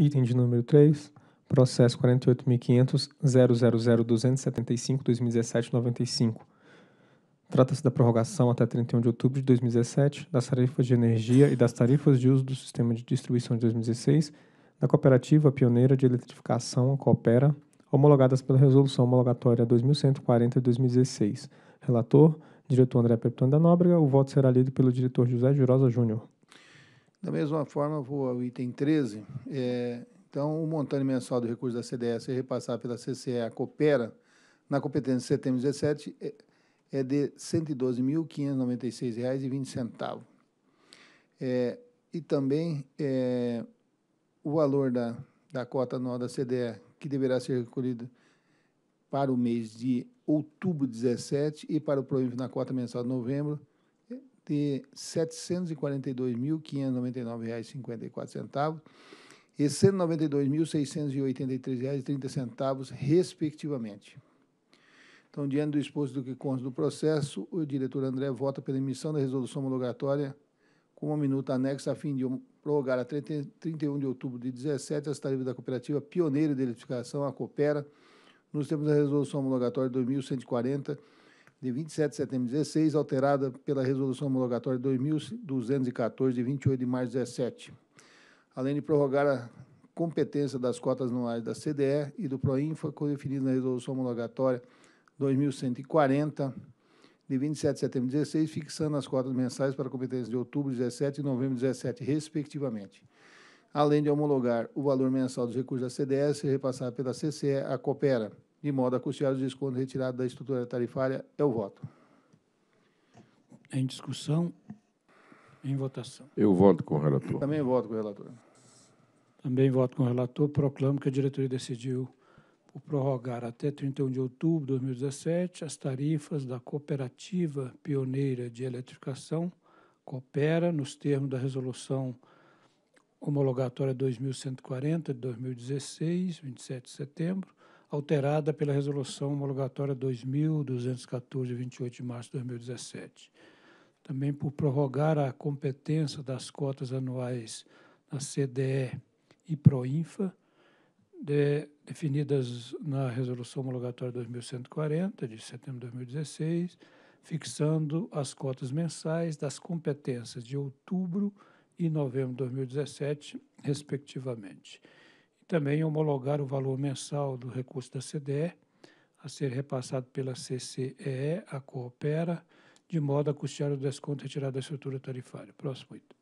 Item de número 3, processo 48.500.000.275.2017.95. Trata-se da prorrogação até 31 de outubro de 2017 das tarifas de energia e das tarifas de uso do sistema de distribuição de 2016 da Cooperativa Pioneira de Eletrificação, Coopera, homologadas pela Resolução Homologatória 2140 de 2016. Relator, diretor André Peptão da Nóbrega, o voto será lido pelo diretor José Girosa Júnior. Da mesma forma, vou ao item 13. É, então, o montante mensal do recurso da CDS é repassado pela CCE à Coopera na competência de setembro de 17 é, é de R$ 112.596,20. É, e também é, o valor da, da cota anual da CDE, que deverá ser recolhido para o mês de outubro de 17 e para o proímio na cota mensal de novembro, de R$ 742.599,54 e R$ 192.683,30, respectivamente. Então, diante do exposto do que consta do processo, o diretor André vota pela emissão da resolução homologatória com uma minuta anexa a fim de prorrogar a 30, 31 de outubro de 17 as tarifas da cooperativa pioneira de eletrificação, a Coopera, nos termos da resolução homologatória 2140 de 27 de setembro de 16, alterada pela Resolução Homologatória 2214, de 28 de março de 17, além de prorrogar a competência das cotas anuais da CDE e do Proinfa, definido na Resolução Homologatória 2140, de 27 de setembro de 16, fixando as cotas mensais para competências de outubro de 17 e novembro de 17, respectivamente. Além de homologar o valor mensal dos recursos da CDS repassado pela CCE a Coopera, de modo a custear os descontos retirados da estrutura tarifária. é o voto. Em discussão, em votação. Eu voto com o relator. Também voto com o relator. Também voto com o relator. Proclamo que a diretoria decidiu por prorrogar até 31 de outubro de 2017 as tarifas da Cooperativa Pioneira de Eletrificação, Coopera, nos termos da Resolução Homologatória 2140 de 2016, 27 de setembro, alterada pela Resolução Homologatória 2214, de 28 de março de 2017. Também por prorrogar a competência das cotas anuais da CDE e Proinfa, de, definidas na Resolução Homologatória 2140, de setembro de 2016, fixando as cotas mensais das competências de outubro e novembro de 2017, respectivamente. Também homologar o valor mensal do recurso da CDE a ser repassado pela CCEE, a Coopera, de modo a custear o desconto retirado da estrutura tarifária. Próximo item.